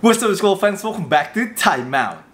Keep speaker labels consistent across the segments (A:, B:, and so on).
A: What's up school fans, welcome back to Time Out.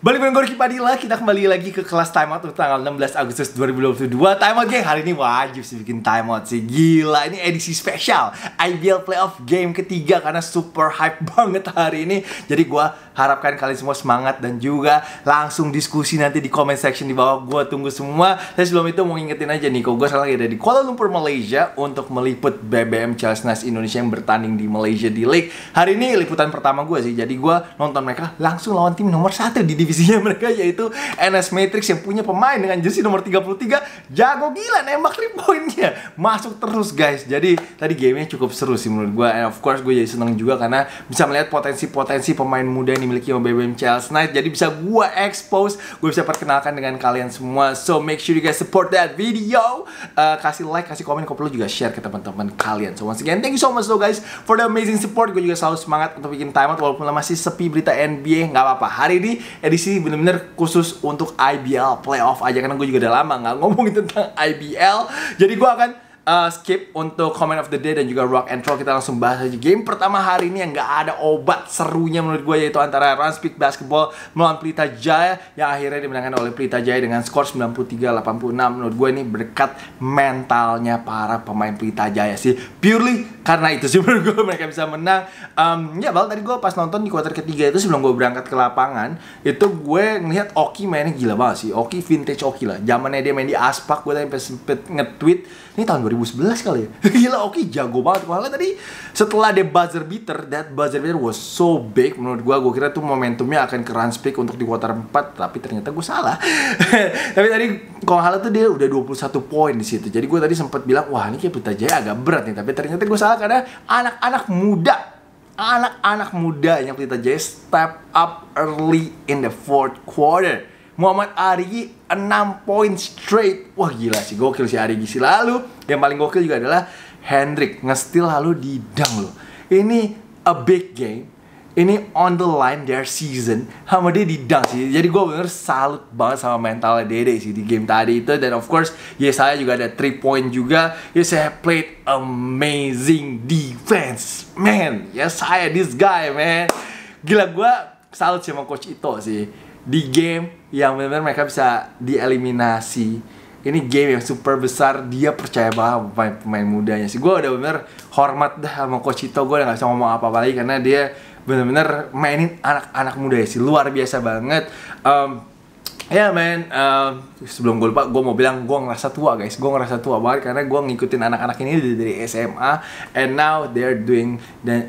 A: Balik dengan Gorky Padilla, kita kembali lagi ke kelas timeout untuk tanggal 16 Agustus 2022 Timeout geng, hari ini wajib sih bikin timeout sih Gila, ini edisi spesial IBL Playoff Game ketiga karena super hype banget hari ini Jadi gue harapkan kalian semua semangat dan juga langsung diskusi nanti di comment section di bawah gue tunggu semua saya sebelum itu mau ngingetin aja nih kok gue sekarang lagi ada di Kuala Lumpur Malaysia untuk meliput BBM Charles Nas Indonesia yang bertanding di Malaysia di League hari ini liputan pertama gue sih jadi gue nonton mereka langsung lawan tim nomor satu di divisinya mereka yaitu NS Matrix yang punya pemain dengan jersey nomor 33 jago gila nembak 3 poinnya masuk terus guys jadi tadi gamenya cukup seru sih menurut gue and of course gue jadi seneng juga karena bisa melihat potensi-potensi pemain muda yang dimiliki oleh BBM Charles Knight jadi bisa gue expose gue bisa perkenalkan dengan kalian semua so make sure you guys support that video uh, kasih like kasih komen kalau perlu juga share ke teman-teman kalian so once again thank you so much though guys for the amazing support gue juga selalu semangat untuk bikin timeout walaupun masih sepi berita NBA nggak apa-apa hari ini edisi bener-bener khusus untuk IBL playoff aja karena gue juga udah lama nggak ngomongin tentang IBL jadi gue akan uh, skip untuk comment of the day dan juga rock and roll kita langsung bahas aja game pertama hari ini yang gak ada obat serunya menurut gue yaitu antara run speed Basketball melawan Pelita Jaya yang akhirnya dimenangkan oleh Pelita Jaya dengan skor 93-86 menurut gue ini berkat mentalnya para pemain Pelita Jaya sih purely karena itu sih menurut gue mereka bisa menang um, ya bal tadi gue pas nonton di kuarter ketiga itu sebelum gue berangkat ke lapangan itu gue ngelihat Oki mainnya gila banget sih Oki vintage Oki lah zamannya dia main di Aspak gue tadi sempet nge-tweet ini tahun 2011 kali ya. Gila Oki jago banget. Malah tadi setelah the buzzer beater, that buzzer beater was so big menurut gue, gue kira tuh momentumnya akan ke speak untuk di quarter 4, tapi ternyata gue salah. tapi tadi kalau hal itu dia udah 21 poin di situ. Jadi gue tadi sempat bilang, "Wah, ini kayak Pelita Jaya agak berat nih." Tapi ternyata gue salah karena anak-anak muda anak-anak muda yang Pelita Jaya step up early in the fourth quarter. Muhammad Arigi 6 poin straight. Wah gila sih, gokil si Arigi sih. Lalu yang paling gokil juga adalah Hendrik ngestil lalu di dang loh. Ini a big game. Ini on the line their season sama dia di dunk sih. Jadi gue bener salut banget sama mentalnya Dede sih di game tadi itu. Dan of course Yesaya juga ada 3 point juga. Yesaya played amazing defense. Man, Yesaya this guy man. Gila gue salut sih sama Coach itu sih di game yang benar-benar mereka bisa dieliminasi ini game yang super besar dia percaya banget pemain, pemain mudanya sih gue udah bener hormat dah sama Ito gue udah gak bisa ngomong apa-apa lagi karena dia bener-bener mainin anak-anak muda ya sih luar biasa banget um, Ya yeah, man, uh, sebelum gue lupa, gue mau bilang gue ngerasa tua guys, gue ngerasa tua banget karena gue ngikutin anak-anak ini dari, dari SMA and now they're doing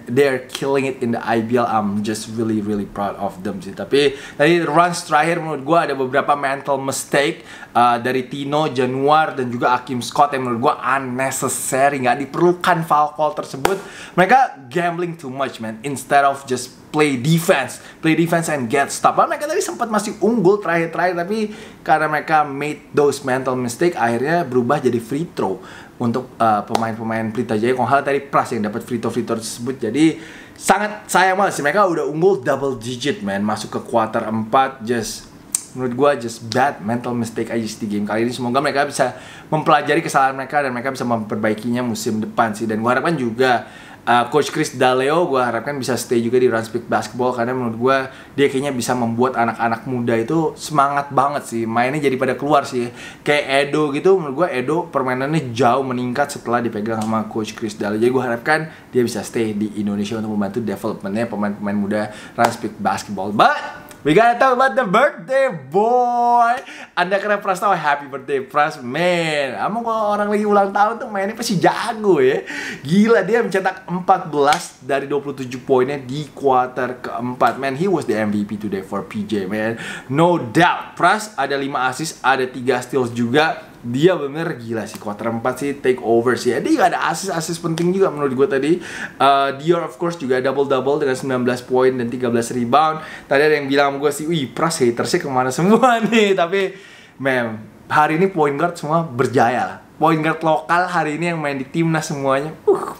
A: they're killing it in the IBL. I'm just really really proud of them sih. Tapi tadi runs terakhir menurut gue ada beberapa mental mistake uh, dari Tino Januar dan juga Akim Scott yang menurut gue unnecessary, Gak diperlukan foul call tersebut. Mereka gambling too much man, instead of just play defense, play defense and get stop. Bahkan mereka tadi sempat masih unggul terakhir-terakhir tapi karena mereka made those mental mistake akhirnya berubah jadi free throw untuk pemain eh, pemain-pemain Pelita Jaya. Konghal tadi Pras yang dapat free throw free throw tersebut. Jadi sangat sayang banget sih mereka udah unggul double digit man masuk ke quarter 4 just menurut gue just bad mental mistake aja di game kali ini semoga mereka bisa mempelajari kesalahan mereka dan mereka bisa memperbaikinya musim depan sih dan gue harapkan juga uh, coach Chris D'Aleo gue harapkan bisa stay juga di Brunswick Basketball karena menurut gue dia kayaknya bisa membuat anak-anak muda itu semangat banget sih mainnya jadi pada keluar sih kayak Edo gitu menurut gue Edo permainannya jauh meningkat setelah dipegang sama coach Chris D'Aleo jadi gue harapkan dia bisa stay di Indonesia untuk membantu developmentnya pemain-pemain muda Brunswick Basketball but We gotta talk about the birthday boy. Anda kena Pras tahu happy birthday Pras man. Kamu kalau orang lagi ulang tahun tuh mainnya pasti jago ya. Gila dia mencetak 14 dari 27 poinnya di kuarter keempat. Man, he was the MVP today for PJ man. No doubt. Pras ada lima assist, ada tiga steals juga dia bener gila sih quarter 4 sih take over sih. jadi gak ada asis-asis penting juga menurut gue tadi. Uh, Dior of course juga double-double dengan 19 poin dan 13 rebound. Tadi ada yang bilang gue sih, wih pras hatersnya kemana semua nih. Tapi mem hari ini point guard semua berjaya lah. Point guard lokal hari ini yang main di timnas semuanya. Uh,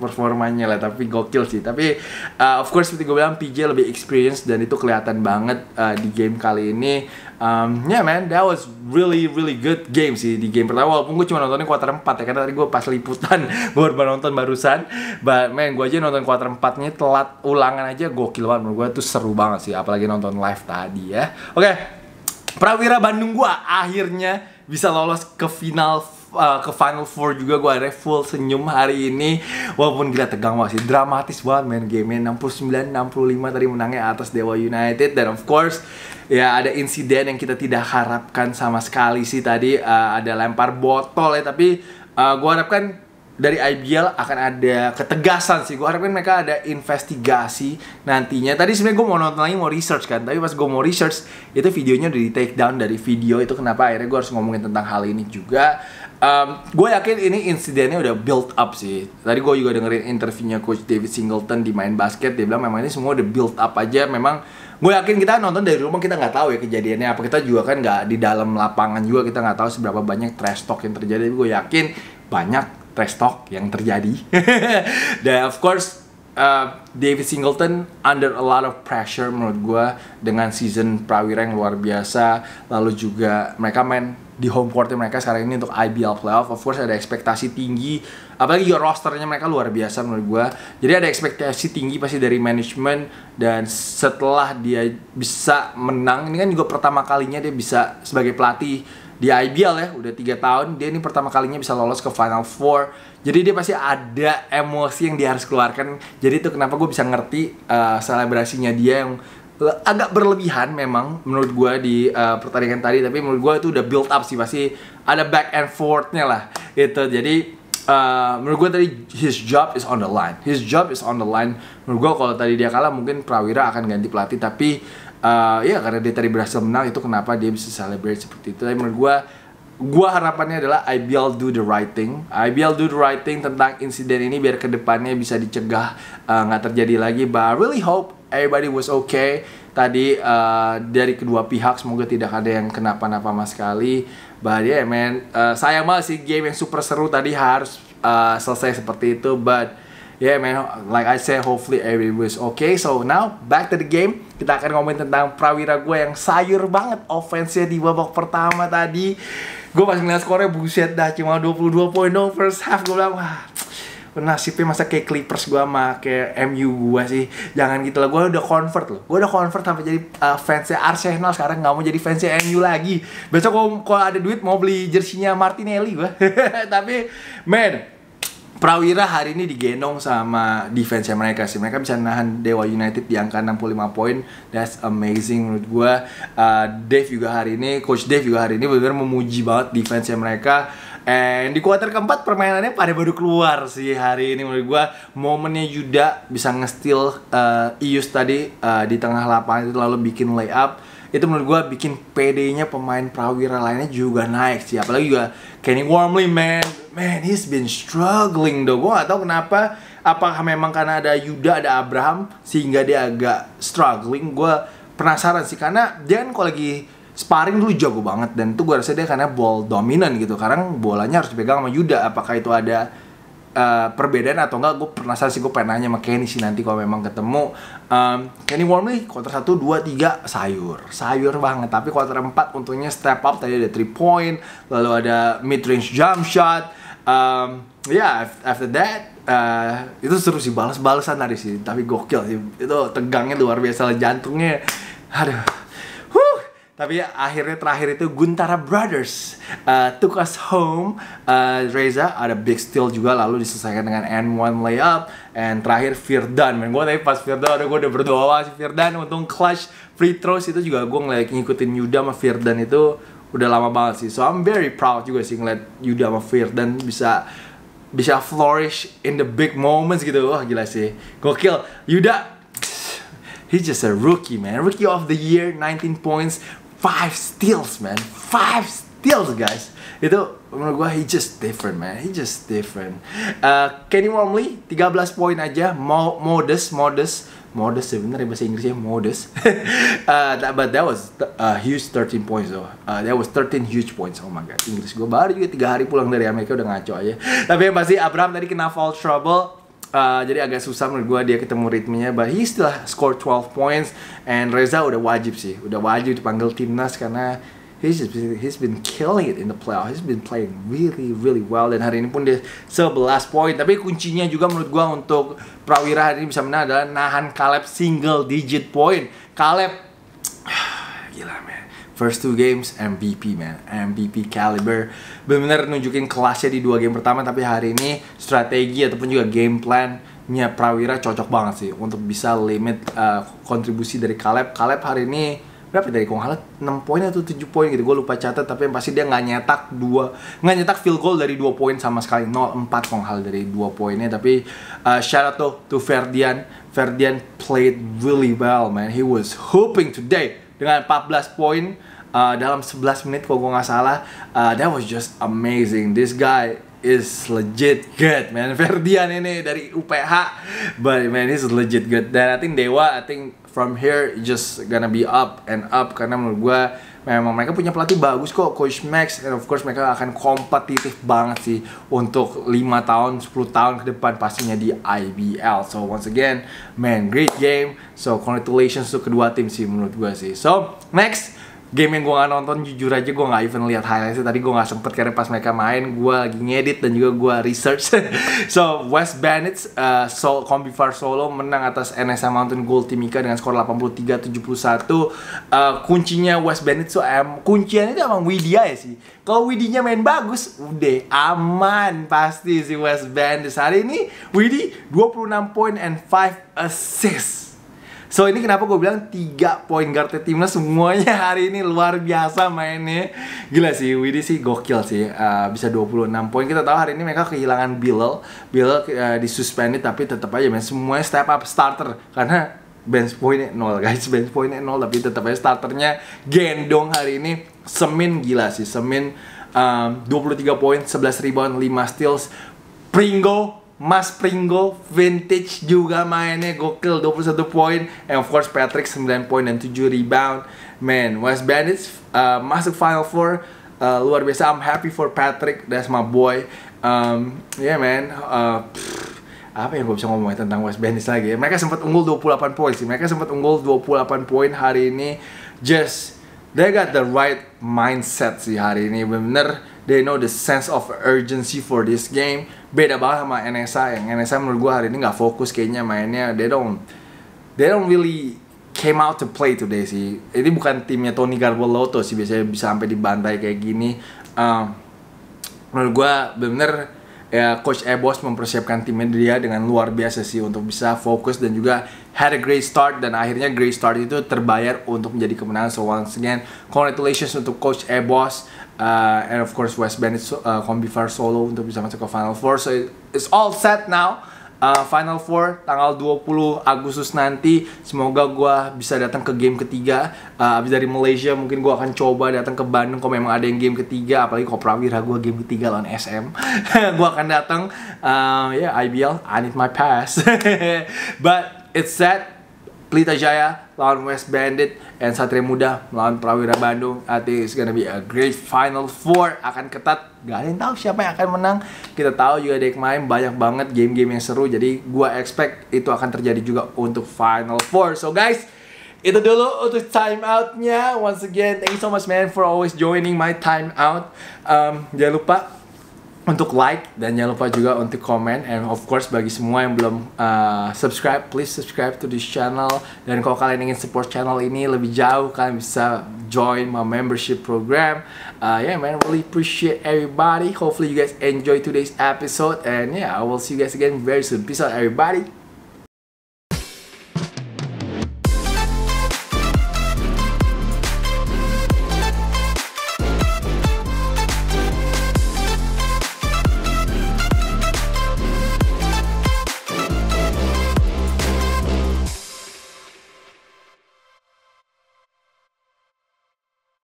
A: performanya lah tapi gokil sih tapi uh, of course seperti gue bilang PJ lebih experience dan itu kelihatan banget uh, di game kali ini um, ya yeah, man that was really really good game sih di game pertama walaupun gue cuma nontonnya kuarter 4 ya karena tadi gue pas liputan gue baru nonton barusan but man gue aja nonton kuarter 4 nya telat ulangan aja gokil banget menurut gue tuh seru banget sih apalagi nonton live tadi ya oke okay. Prawira Bandung gue akhirnya bisa lolos ke final uh, ke Final Four juga gue akhirnya full senyum hari ini walaupun gila tegang masih dramatis banget main game 69 65 tadi menangnya atas Dewa United dan of course ya ada insiden yang kita tidak harapkan sama sekali sih tadi uh, ada lempar botol ya tapi uh, eh, gue harapkan dari IBL akan ada ketegasan sih. Gue harapin mereka ada investigasi nantinya. Tadi sebenarnya gue mau nonton lagi mau research kan, tapi pas gue mau research itu videonya udah di take down dari video itu kenapa akhirnya gue harus ngomongin tentang hal ini juga. Um, gue yakin ini insidennya udah build up sih. Tadi gue juga dengerin interviewnya Coach David Singleton di main basket, dia bilang memang ini semua udah build up aja. Memang gue yakin kita nonton dari rumah kita nggak tahu ya kejadiannya apa. Kita juga kan nggak di dalam lapangan juga kita nggak tahu seberapa banyak trash talk yang terjadi. gue yakin banyak trash talk yang terjadi. Dan of course uh, David Singleton under a lot of pressure menurut gue dengan season prawira yang luar biasa. Lalu juga mereka main di home court mereka sekarang ini untuk IBL playoff. Of course ada ekspektasi tinggi. Apalagi juga rosternya mereka luar biasa menurut gue. Jadi ada ekspektasi tinggi pasti dari manajemen dan setelah dia bisa menang ini kan juga pertama kalinya dia bisa sebagai pelatih di IBL ya udah tiga tahun dia ini pertama kalinya bisa lolos ke Final Four jadi dia pasti ada emosi yang dia harus keluarkan jadi itu kenapa gue bisa ngerti uh, selebrasinya dia yang agak berlebihan memang menurut gue di uh, pertandingan tadi tapi menurut gue itu udah build up sih pasti ada back and forthnya lah itu jadi uh, menurut gue tadi his job is on the line his job is on the line menurut gue kalau tadi dia kalah mungkin Prawira akan ganti pelatih tapi uh, ya karena dia tadi berhasil menang itu kenapa dia bisa celebrate seperti itu. Tapi menurut gue gua harapannya adalah IBL do the right thing. IBL do the right thing tentang insiden ini biar kedepannya bisa dicegah eh, nggak uh, terjadi lagi. But I really hope everybody was okay tadi uh, dari kedua pihak semoga tidak ada yang kenapa-napa mas sekali. But yeah man, uh, sayang banget sih game yang super seru tadi harus uh, selesai seperti itu. But yeah man, like I said, hopefully everybody was okay. So now back to the game. Kita akan ngomongin tentang prawira gue yang sayur banget offense-nya di babak pertama tadi. Gue pas ngeliat skornya buset dah cuma 22 poin no first half gue bilang wah nasibnya masa kayak Clippers gue sama kayak MU gue sih jangan gitu lah gue udah convert loh gue udah convert sampai jadi uh, fansnya Arsenal sekarang nggak mau jadi fansnya MU lagi besok kalau ada duit mau beli jersinya Martinelli gue tapi man Prawira hari ini digendong sama defense mereka sih. Mereka bisa nahan Dewa United di angka 65 poin. That's amazing menurut gue. Uh, Dave juga hari ini, Coach Dave juga hari ini benar-benar memuji banget defense mereka. And di kuarter keempat permainannya pada baru keluar sih hari ini menurut gue momennya Yuda bisa ngestil uh, Ius tadi uh, di tengah lapangan itu lalu bikin layup itu menurut gue bikin PD-nya pemain prawira lainnya juga naik sih apalagi juga Kenny warmly man man he's been struggling dong gue gak tau kenapa apakah memang karena ada Yuda ada Abraham sehingga dia agak struggling gue penasaran sih karena dia kan kalau lagi sparring dulu jago banget dan tuh gue rasa dia karena ball dominant gitu karena bolanya harus dipegang sama Yuda apakah itu ada Uh, perbedaan atau enggak gue penasaran sih gue pengen nanya sama Kenny sih nanti kalau memang ketemu um, Kenny warmly, quarter 1, 2, 3 sayur sayur banget tapi quarter 4 untungnya step up tadi ada 3 point lalu ada mid range jump shot um, ya yeah, after that uh, itu seru sih balas-balasan tadi sih tapi gokil sih itu tegangnya luar biasa jantungnya aduh tapi akhirnya terakhir itu Guntara Brothers uh, took us home. Uh, Reza ada big Steel juga lalu diselesaikan dengan N1 layup. And terakhir Firdan. Men gue tadi pas Firdan udah gue udah berdoa si Firdan untung clutch free throws itu juga gue ngeliat ngikutin Yuda sama Firdan itu udah lama banget sih. So I'm very proud juga sih ngeliat Yuda sama Firdan bisa bisa flourish in the big moments gitu wah gila sih gokil Yuda he's just a rookie man rookie of the year 19 points five steals man five steals guys itu menurut gue he just different man he just different uh, Kenny Wormley 13 poin aja Mo modest modest modest sebenarnya bahasa Inggrisnya modest uh, that, but that was uh, huge 13 points though uh, that was 13 huge points oh my god Inggris gue baru juga tiga hari pulang dari Amerika udah ngaco aja tapi yang pasti Abraham tadi kena foul trouble Uh, jadi agak susah menurut gue dia ketemu ritmenya but he still score 12 points and Reza udah wajib sih udah wajib dipanggil timnas karena he's just, he's been killing it in the playoff. He's been playing really really well dan hari ini pun dia 11 point Tapi kuncinya juga menurut gue untuk Prawira hari ini bisa menang adalah nahan Caleb single digit point. Caleb gila man First two games MVP man, MVP caliber. Benar-benar nunjukin kelasnya di dua game pertama tapi hari ini strategi ataupun juga game plan nya Prawira cocok banget sih untuk bisa limit uh, kontribusi dari Kaleb. Kaleb hari ini berapa dari Kong Halat 6 poin atau 7 poin gitu gue lupa catat tapi yang pasti dia nggak nyetak dua nggak nyetak field goal dari dua poin sama sekali 0-4 Kong dari dua poinnya tapi uh, shout out to, to Ferdian Ferdian played really well man he was hoping today dengan 14 poin uh, dalam 11 menit kalau gue nggak salah uh, that was just amazing this guy is legit good man Ferdian ini dari UPH but man is legit good dan I think Dewa I think from here just gonna be up and up karena menurut gue memang mereka punya pelatih bagus kok Coach Max and of course mereka akan kompetitif banget sih untuk 5 tahun 10 tahun ke depan pastinya di IBL so once again man great game so congratulations to kedua tim sih menurut gue sih so next game yang gue nggak nonton jujur aja gue nggak even lihat highlightsnya tadi gue nggak sempet karena pas mereka main gue lagi ngedit dan juga gue research so West Bandits uh, Sol Far Solo menang atas NSA Mountain Gold Timika dengan skor 83-71 uh, kuncinya West Bandits so um, kunciannya itu emang Widya ya sih kalau Widinya main bagus udah aman pasti si West Bandits hari ini Widi 26 point and 5 assist So ini kenapa gue bilang tiga poin guard timnas semuanya hari ini luar biasa mainnya. Gila sih, Widi sih gokil sih. Uh, bisa 26 poin. Kita tahu hari ini mereka kehilangan Bilal. Bilal uh, eh, disuspended tapi tetap aja main semuanya step up starter karena bench pointnya nol guys bench pointnya nol tapi tetap aja starternya gendong hari ini Semin gila sih Semin um, 23 poin 11 rebound 5 steals Pringo Mas Pringo vintage juga mainnya gokil 21 poin and of course Patrick 9 poin dan 7 rebound man West Bandits uh, masuk final four uh, luar biasa I'm happy for Patrick that's my boy um, yeah man uh, apa yang gue bisa ngomongin tentang West Bandits lagi ya? mereka sempat unggul 28 poin sih mereka sempat unggul 28 poin hari ini just they got the right mindset sih hari ini bener they know the sense of urgency for this game beda banget sama NSA yang NSA menurut gue hari ini nggak fokus kayaknya mainnya they don't they don't really came out to play today sih ini bukan timnya Tony Garbolotto sih biasanya bisa sampai dibantai kayak gini um, menurut gue bener-bener ya coach Ebos mempersiapkan timnya dia dengan luar biasa sih untuk bisa fokus dan juga had a great start dan akhirnya great start itu terbayar untuk menjadi kemenangan so once again congratulations untuk coach Ebos uh, and of course West Bandit uh, far Solo untuk bisa masuk ke Final Four so it's all set now uh, Final Four tanggal 20 Agustus nanti. Semoga gue bisa datang ke game ketiga. Uh, abis dari Malaysia mungkin gue akan coba datang ke Bandung kalau memang ada yang game ketiga. Apalagi kalau Prawira gue game ketiga lawan SM. gue akan datang. Uh, ya yeah, IBL, I need my pass. But it's that. Pelita Jaya lawan West Bandit and Satria Muda melawan Prawira Bandung. I think it's gonna be a great final four. Akan ketat. Gak ada yang tahu siapa yang akan menang. Kita tahu juga dek main banyak banget game-game yang seru. Jadi gua expect itu akan terjadi juga untuk final four. So guys, itu dulu untuk time out-nya. once again thank you so much man for always joining my time out um, jangan lupa untuk like dan jangan lupa juga untuk comment and of course bagi semua yang belum uh, subscribe please subscribe to this channel dan kalau kalian ingin support channel ini lebih jauh kalian bisa join my membership program uh, yeah man really appreciate everybody hopefully you guys enjoy today's episode and yeah I will see you guys again very soon peace out everybody